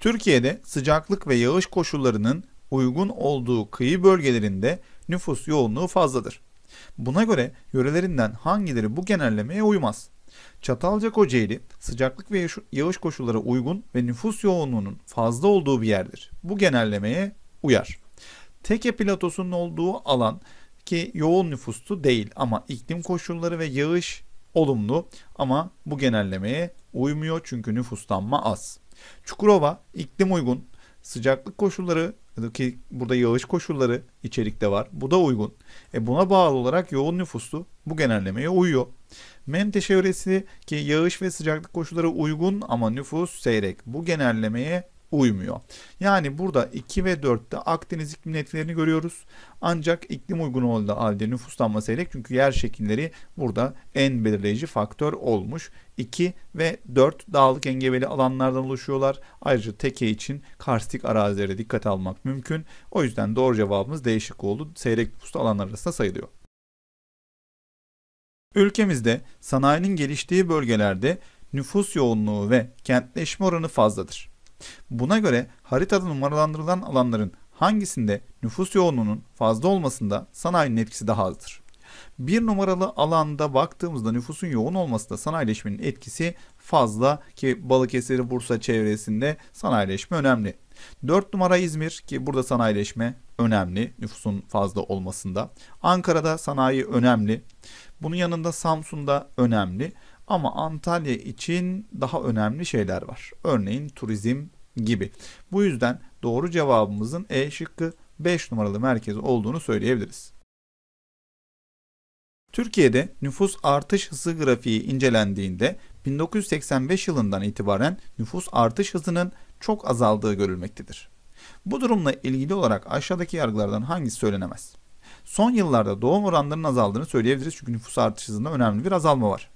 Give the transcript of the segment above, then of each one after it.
Türkiye'de sıcaklık ve yağış koşullarının uygun olduğu kıyı bölgelerinde nüfus yoğunluğu fazladır. Buna göre yörelerinden hangileri bu genellemeye uymaz? Çatalca Kocaeli sıcaklık ve yağış koşulları uygun ve nüfus yoğunluğunun fazla olduğu bir yerdir. Bu genellemeye uyar. Teke platosunun olduğu alan ki yoğun nüfuslu değil ama iklim koşulları ve yağış olumlu ama bu genellemeye uymuyor çünkü nüfuslanma az. Çukurova iklim uygun, sıcaklık koşulları ki burada yağış koşulları içerikte var. Bu da uygun. E buna bağlı olarak yoğun nüfuslu bu genellemeye uyuyor. Mente çevresi ki yağış ve sıcaklık koşulları uygun ama nüfus seyrek. Bu genellemeye uymuyor. Yani burada 2 ve 4'te Akdeniz iklim etkilerini görüyoruz. Ancak iklim uygun olduğu halde nüfuslanma seyrek çünkü yer şekilleri burada en belirleyici faktör olmuş. 2 ve 4 dağlık engebeli alanlardan oluşuyorlar. Ayrıca teke için karstik arazilere dikkat almak mümkün. O yüzden doğru cevabımız değişik oldu. Seyrek nüfuslu alanlar arasında sayılıyor. Ülkemizde sanayinin geliştiği bölgelerde nüfus yoğunluğu ve kentleşme oranı fazladır. Buna göre haritada numaralandırılan alanların hangisinde nüfus yoğunluğunun fazla olmasında sanayinin etkisi daha azdır. Bir numaralı alanda baktığımızda nüfusun yoğun olması da sanayileşmenin etkisi fazla ki Balıkesir, Bursa çevresinde sanayileşme önemli. 4 numara İzmir ki burada sanayileşme önemli nüfusun fazla olmasında. Ankara'da sanayi önemli. Bunun yanında Samsun'da önemli. Ama Antalya için daha önemli şeyler var. Örneğin turizm gibi. Bu yüzden doğru cevabımızın E şıkkı 5 numaralı merkez olduğunu söyleyebiliriz. Türkiye'de nüfus artış hızı grafiği incelendiğinde 1985 yılından itibaren nüfus artış hızının çok azaldığı görülmektedir. Bu durumla ilgili olarak aşağıdaki yargılardan hangisi söylenemez? Son yıllarda doğum oranlarının azaldığını söyleyebiliriz çünkü nüfus artış hızında önemli bir azalma var.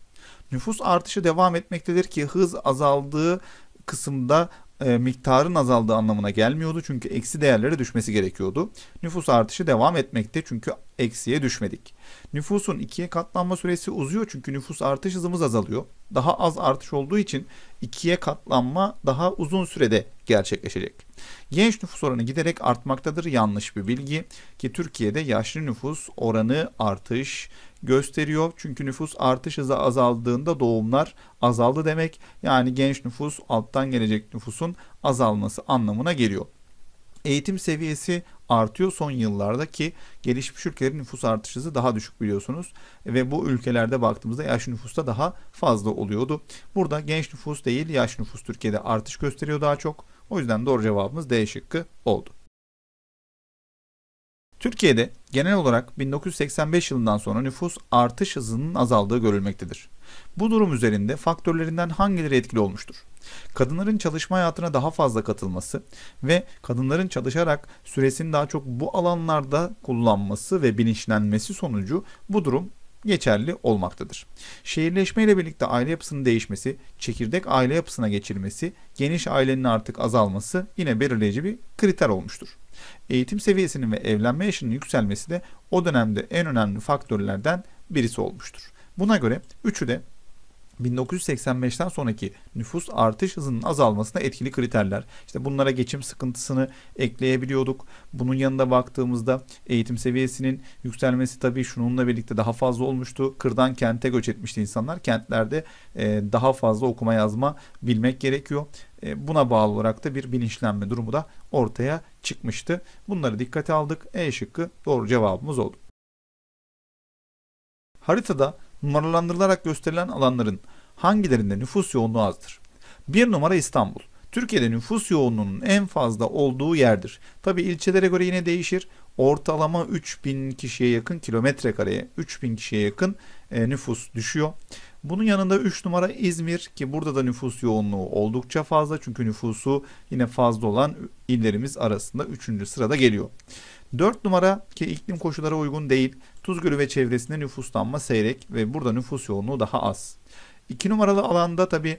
Nüfus artışı devam etmektedir ki hız azaldığı kısımda e, miktarın azaldığı anlamına gelmiyordu. Çünkü eksi değerlere düşmesi gerekiyordu. Nüfus artışı devam etmekte çünkü eksiye düşmedik. Nüfusun ikiye katlanma süresi uzuyor çünkü nüfus artış hızımız azalıyor. Daha az artış olduğu için ikiye katlanma daha uzun sürede gerçekleşecek. Genç nüfus oranı giderek artmaktadır yanlış bir bilgi ki Türkiye'de yaşlı nüfus oranı artış gösteriyor. Çünkü nüfus artış hızı azaldığında doğumlar azaldı demek. Yani genç nüfus alttan gelecek nüfusun azalması anlamına geliyor. Eğitim seviyesi artıyor son yıllarda ki gelişmiş ülkelerin nüfus artış hızı daha düşük biliyorsunuz. Ve bu ülkelerde baktığımızda yaş nüfusta da daha fazla oluyordu. Burada genç nüfus değil yaş nüfus Türkiye'de artış gösteriyor daha çok. O yüzden doğru cevabımız D şıkkı oldu. Türkiye'de genel olarak 1985 yılından sonra nüfus artış hızının azaldığı görülmektedir. Bu durum üzerinde faktörlerinden hangileri etkili olmuştur? Kadınların çalışma hayatına daha fazla katılması ve kadınların çalışarak süresini daha çok bu alanlarda kullanması ve bilinçlenmesi sonucu bu durum geçerli olmaktadır. Şehirleşme ile birlikte aile yapısının değişmesi, çekirdek aile yapısına geçilmesi, geniş ailenin artık azalması yine belirleyici bir kriter olmuştur. Eğitim seviyesinin ve evlenme yaşının yükselmesi de o dönemde en önemli faktörlerden birisi olmuştur. Buna göre üçü de 1985'ten sonraki nüfus artış hızının azalmasına etkili kriterler. İşte bunlara geçim sıkıntısını ekleyebiliyorduk. Bunun yanında baktığımızda eğitim seviyesinin yükselmesi tabii şununla birlikte daha fazla olmuştu. Kırdan kente göç etmişti insanlar. Kentlerde e, daha fazla okuma yazma bilmek gerekiyor. E, buna bağlı olarak da bir bilinçlenme durumu da ortaya çıkmıştı. Bunları dikkate aldık. E şıkkı doğru cevabımız oldu. Haritada numaralandırılarak gösterilen alanların hangilerinde nüfus yoğunluğu azdır? 1 numara İstanbul. Türkiye'de nüfus yoğunluğunun en fazla olduğu yerdir. Tabi ilçelere göre yine değişir. Ortalama 3000 kişiye yakın kilometre kareye 3000 kişiye yakın e, nüfus düşüyor. Bunun yanında 3 numara İzmir ki burada da nüfus yoğunluğu oldukça fazla çünkü nüfusu yine fazla olan illerimiz arasında 3. sırada geliyor. 4 numara ki iklim koşullara uygun değil. Tuzgölü ve çevresinde nüfuslanma seyrek ve burada nüfus yoğunluğu daha az. 2 numaralı alanda tabi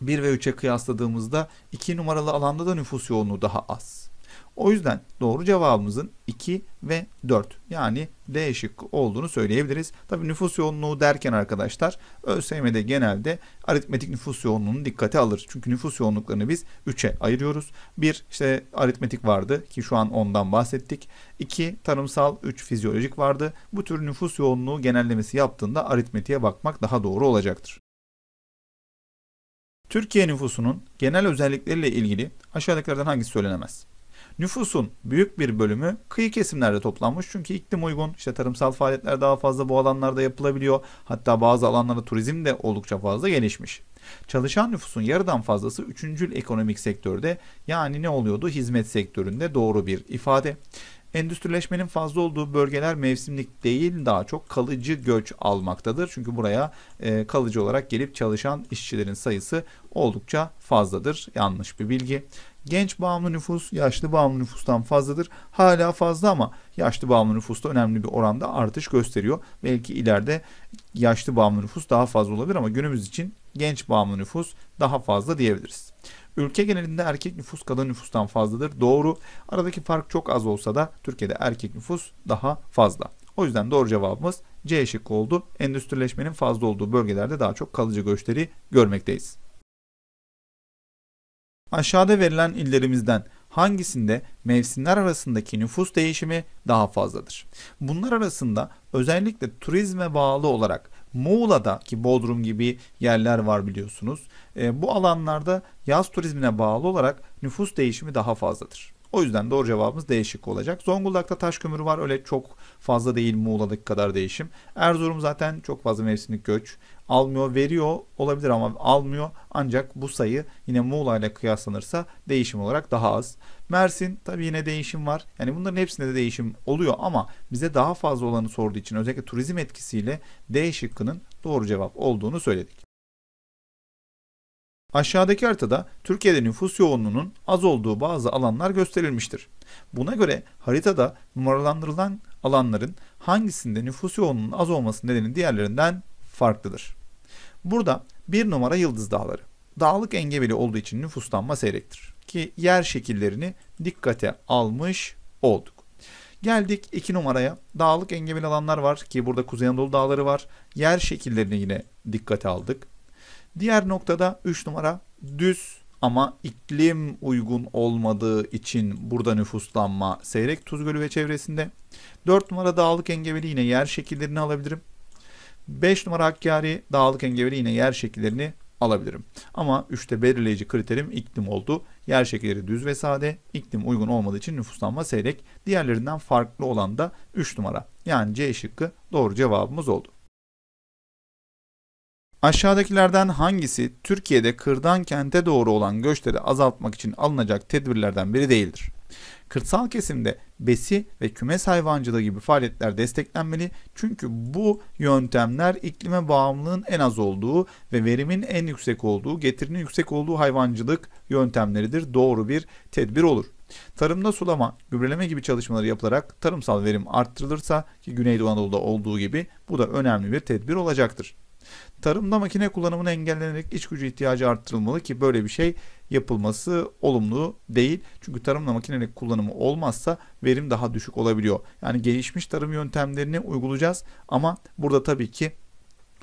1 ve 3'e kıyasladığımızda 2 numaralı alanda da nüfus yoğunluğu daha az. O yüzden doğru cevabımızın 2 ve 4 yani D şıkkı olduğunu söyleyebiliriz. Tabi nüfus yoğunluğu derken arkadaşlar ÖSYM'de genelde aritmetik nüfus yoğunluğunu dikkate alır. Çünkü nüfus yoğunluklarını biz 3'e ayırıyoruz. 1 işte aritmetik vardı ki şu an ondan bahsettik. 2 tarımsal, 3 fizyolojik vardı. Bu tür nüfus yoğunluğu genellemesi yaptığında aritmetiğe bakmak daha doğru olacaktır. Türkiye nüfusunun genel özellikleriyle ilgili aşağıdakilerden hangisi söylenemez? Nüfusun büyük bir bölümü kıyı kesimlerde toplanmış çünkü iklim uygun. İşte tarımsal faaliyetler daha fazla bu alanlarda yapılabiliyor. Hatta bazı alanlarda turizm de oldukça fazla gelişmiş. Çalışan nüfusun yarıdan fazlası üçüncül ekonomik sektörde yani ne oluyordu hizmet sektöründe doğru bir ifade. Endüstrileşmenin fazla olduğu bölgeler mevsimlik değil daha çok kalıcı göç almaktadır. Çünkü buraya e, kalıcı olarak gelip çalışan işçilerin sayısı oldukça fazladır. Yanlış bir bilgi. Genç bağımlı nüfus yaşlı bağımlı nüfustan fazladır. Hala fazla ama yaşlı bağımlı nüfusta önemli bir oranda artış gösteriyor. Belki ileride yaşlı bağımlı nüfus daha fazla olabilir ama günümüz için genç bağımlı nüfus daha fazla diyebiliriz. Ülke genelinde erkek nüfus kadın nüfustan fazladır. Doğru. Aradaki fark çok az olsa da Türkiye'de erkek nüfus daha fazla. O yüzden doğru cevabımız C şıkkı oldu. Endüstrileşmenin fazla olduğu bölgelerde daha çok kalıcı göçleri görmekteyiz. Aşağıda verilen illerimizden hangisinde mevsimler arasındaki nüfus değişimi daha fazladır? Bunlar arasında özellikle turizme bağlı olarak Muğla'da ki Bodrum gibi yerler var biliyorsunuz. E, bu alanlarda yaz turizmine bağlı olarak nüfus değişimi daha fazladır. O yüzden doğru cevabımız değişik olacak. Zonguldak'ta taş kömürü var öyle çok fazla değil Muğla'daki kadar değişim. Erzurum zaten çok fazla mevsimlik göç almıyor veriyor olabilir ama almıyor. Ancak bu sayı yine Muğla ile kıyaslanırsa değişim olarak daha az. Mersin tabi yine değişim var. Yani bunların hepsinde de değişim oluyor ama bize daha fazla olanı sorduğu için özellikle turizm etkisiyle D şıkkının doğru cevap olduğunu söyledik. Aşağıdaki haritada Türkiye'de nüfus yoğunluğunun az olduğu bazı alanlar gösterilmiştir. Buna göre haritada numaralandırılan alanların hangisinde nüfus yoğunluğunun az olması nedeni diğerlerinden farklıdır? Burada bir numara Yıldız Dağları. Dağlık engebeli olduğu için nüfuslanma seyrektir. Ki yer şekillerini dikkate almış olduk. Geldik 2 numaraya. Dağlık engebeli alanlar var ki burada Kuzey Anadolu dağları var. Yer şekillerini yine dikkate aldık. Diğer noktada 3 numara düz ama iklim uygun olmadığı için burada nüfuslanma seyrek Tuz Gölü ve çevresinde. 4 numara dağlık engebeli yine yer şekillerini alabilirim. 5 numara Hakkari, Dağlık Engeveli yine yer şekillerini alabilirim. Ama 3'te belirleyici kriterim iklim oldu. Yer şekilleri düz ve sade, İklim uygun olmadığı için nüfuslanma seyrek. Diğerlerinden farklı olan da 3 numara. Yani C şıkkı doğru cevabımız oldu. Aşağıdakilerden hangisi Türkiye'de kırdan kente doğru olan göçleri azaltmak için alınacak tedbirlerden biri değildir? Kırsal kesimde besi ve kümes hayvancılığı gibi faaliyetler desteklenmeli. Çünkü bu yöntemler iklime bağımlılığın en az olduğu ve verimin en yüksek olduğu, getirinin yüksek olduğu hayvancılık yöntemleridir. Doğru bir tedbir olur. Tarımda sulama, gübreleme gibi çalışmaları yapılarak tarımsal verim arttırılırsa ki Güneydoğu Anadolu'da olduğu gibi bu da önemli bir tedbir olacaktır. Tarımda makine kullanımını engellenerek iç gücü ihtiyacı arttırılmalı ki böyle bir şey yapılması olumlu değil. Çünkü tarımda makinelik kullanımı olmazsa verim daha düşük olabiliyor. Yani gelişmiş tarım yöntemlerini uygulayacağız ama burada tabii ki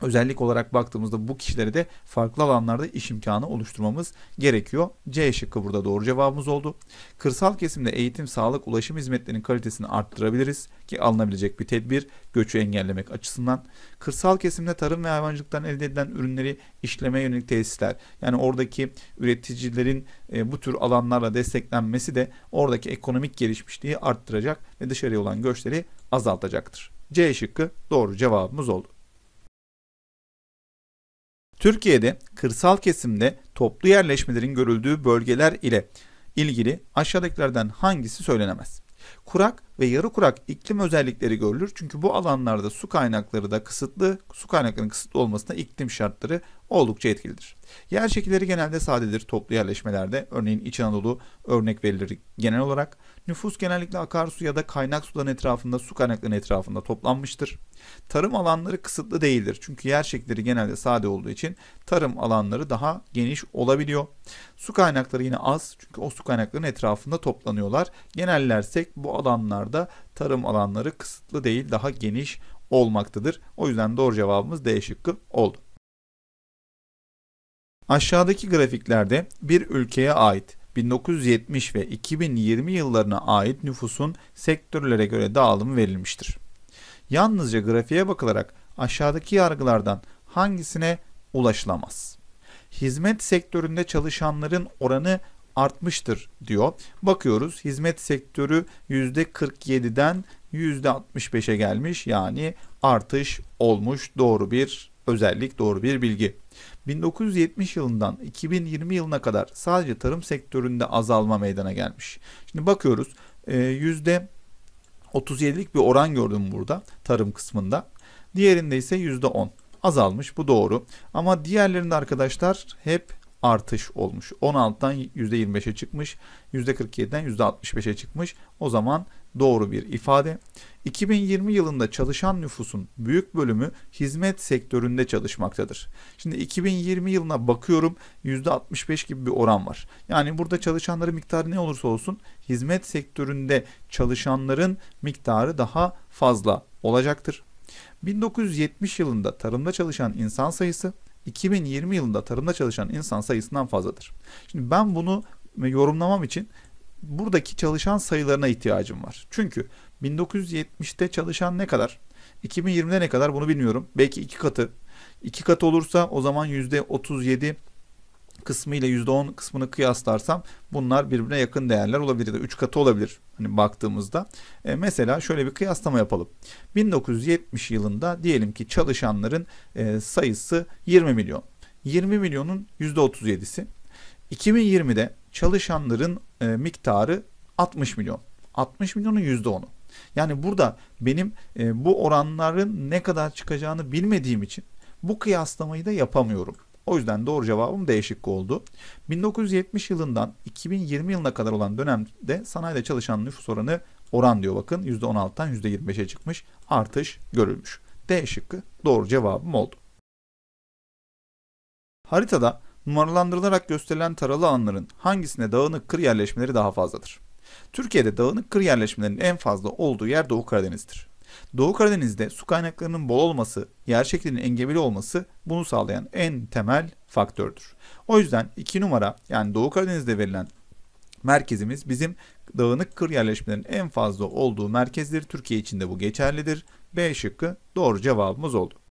özellik olarak baktığımızda bu kişilere de farklı alanlarda iş imkanı oluşturmamız gerekiyor. C şıkkı burada doğru cevabımız oldu. Kırsal kesimde eğitim, sağlık, ulaşım hizmetlerinin kalitesini arttırabiliriz ki alınabilecek bir tedbir göçü engellemek açısından. Kırsal kesimde tarım ve hayvancılıktan elde edilen ürünleri işleme yönelik tesisler yani oradaki üreticilerin e, bu tür alanlarla desteklenmesi de oradaki ekonomik gelişmişliği arttıracak ve dışarıya olan göçleri azaltacaktır. C şıkkı doğru cevabımız oldu. Türkiye'de kırsal kesimde toplu yerleşmelerin görüldüğü bölgeler ile ilgili aşağıdakilerden hangisi söylenemez? Kurak ve yarı kurak iklim özellikleri görülür. Çünkü bu alanlarda su kaynakları da kısıtlı, su kaynaklarının kısıtlı olmasına iklim şartları oldukça etkilidir. Yer şekilleri genelde sadedir toplu yerleşmelerde. Örneğin İç Anadolu örnek verilir genel olarak. Nüfus genellikle akarsu ya da kaynak suların etrafında, su kaynaklarının etrafında toplanmıştır. Tarım alanları kısıtlı değildir. Çünkü yer şekilleri genelde sade olduğu için tarım alanları daha geniş olabiliyor. Su kaynakları yine az çünkü o su kaynaklarının etrafında toplanıyorlar. Genellersek bu alanlar alanlarda tarım alanları kısıtlı değil daha geniş olmaktadır. O yüzden doğru cevabımız D şıkkı oldu. Aşağıdaki grafiklerde bir ülkeye ait 1970 ve 2020 yıllarına ait nüfusun sektörlere göre dağılımı verilmiştir. Yalnızca grafiğe bakılarak aşağıdaki yargılardan hangisine ulaşılamaz? Hizmet sektöründe çalışanların oranı artmıştır diyor. Bakıyoruz hizmet sektörü %47'den %65'e gelmiş yani artış olmuş doğru bir özellik doğru bir bilgi. 1970 yılından 2020 yılına kadar sadece tarım sektöründe azalma meydana gelmiş. Şimdi bakıyoruz e, yüzde 37'lik bir oran gördüm burada tarım kısmında. Diğerinde ise yüzde 10 azalmış bu doğru. Ama diğerlerinde arkadaşlar hep artış olmuş. 16'dan %25'e çıkmış. %47'den %65'e çıkmış. O zaman doğru bir ifade. 2020 yılında çalışan nüfusun büyük bölümü hizmet sektöründe çalışmaktadır. Şimdi 2020 yılına bakıyorum %65 gibi bir oran var. Yani burada çalışanların miktarı ne olursa olsun hizmet sektöründe çalışanların miktarı daha fazla olacaktır. 1970 yılında tarımda çalışan insan sayısı 2020 yılında tarımda çalışan insan sayısından fazladır. Şimdi ben bunu yorumlamam için buradaki çalışan sayılarına ihtiyacım var. Çünkü 1970'te çalışan ne kadar? 2020'de ne kadar bunu bilmiyorum. Belki iki katı. İki katı olursa o zaman %37 kısmı ile %10 kısmını kıyaslarsam bunlar birbirine yakın değerler olabilir de 3 katı olabilir hani baktığımızda. E, mesela şöyle bir kıyaslama yapalım. 1970 yılında diyelim ki çalışanların e, sayısı 20 milyon. 20 milyonun %37'si. 2020'de çalışanların e, miktarı 60 milyon. 60 milyonun %10'u. Yani burada benim e, bu oranların ne kadar çıkacağını bilmediğim için bu kıyaslamayı da yapamıyorum. O yüzden doğru cevabım D şıkkı oldu. 1970 yılından 2020 yılına kadar olan dönemde sanayide çalışan nüfus oranı oran diyor bakın %16'dan %25'e çıkmış artış görülmüş. D şıkkı doğru cevabım oldu. Haritada numaralandırılarak gösterilen taralı alanların hangisine dağınık kır yerleşmeleri daha fazladır? Türkiye'de dağınık kır yerleşmelerinin en fazla olduğu yer Doğu Karadeniz'dir. Doğu Karadeniz'de su kaynaklarının bol olması, yer şeklinin engebeli olması bunu sağlayan en temel faktördür. O yüzden 2 numara yani Doğu Karadeniz'de verilen merkezimiz bizim dağınık kır yerleşmelerinin en fazla olduğu merkezdir. Türkiye için de bu geçerlidir. B şıkkı doğru cevabımız oldu.